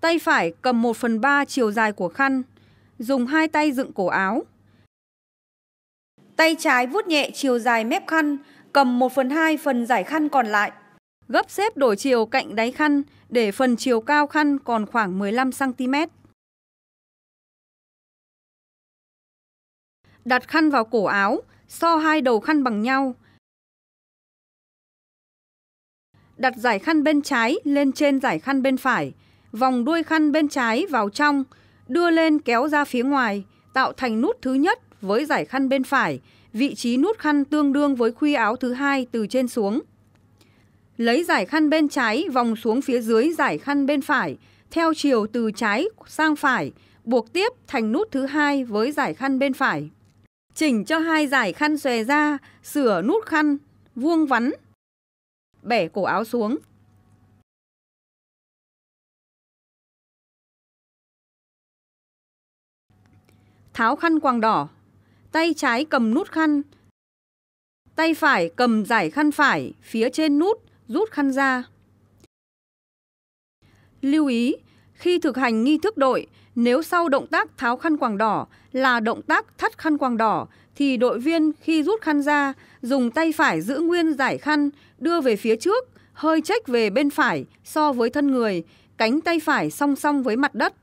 Tay phải cầm 1 phần 3 chiều dài của khăn, dùng hai tay dựng cổ áo. Tay trái vuốt nhẹ chiều dài mép khăn, cầm 1 phần 2 phần giải khăn còn lại. Gấp xếp đổi chiều cạnh đáy khăn để phần chiều cao khăn còn khoảng 15cm. Đặt khăn vào cổ áo, so hai đầu khăn bằng nhau. Đặt giải khăn bên trái lên trên giải khăn bên phải, vòng đuôi khăn bên trái vào trong, đưa lên kéo ra phía ngoài, tạo thành nút thứ nhất với giải khăn bên phải, vị trí nút khăn tương đương với khuy áo thứ hai từ trên xuống. Lấy giải khăn bên trái vòng xuống phía dưới giải khăn bên phải, theo chiều từ trái sang phải, buộc tiếp thành nút thứ hai với giải khăn bên phải. Chỉnh cho hai giải khăn xòe ra, sửa nút khăn, vuông vắn. Bẻ cổ áo xuống. tháo khăn quàng đỏ, tay trái cầm nút khăn, tay phải cầm giải khăn phải phía trên nút rút khăn ra. Lưu ý, khi thực hành nghi thức đội, nếu sau động tác tháo khăn quàng đỏ là động tác thắt khăn quàng đỏ thì đội viên khi rút khăn ra dùng tay phải giữ nguyên giải khăn đưa về phía trước, hơi trách về bên phải so với thân người, cánh tay phải song song với mặt đất.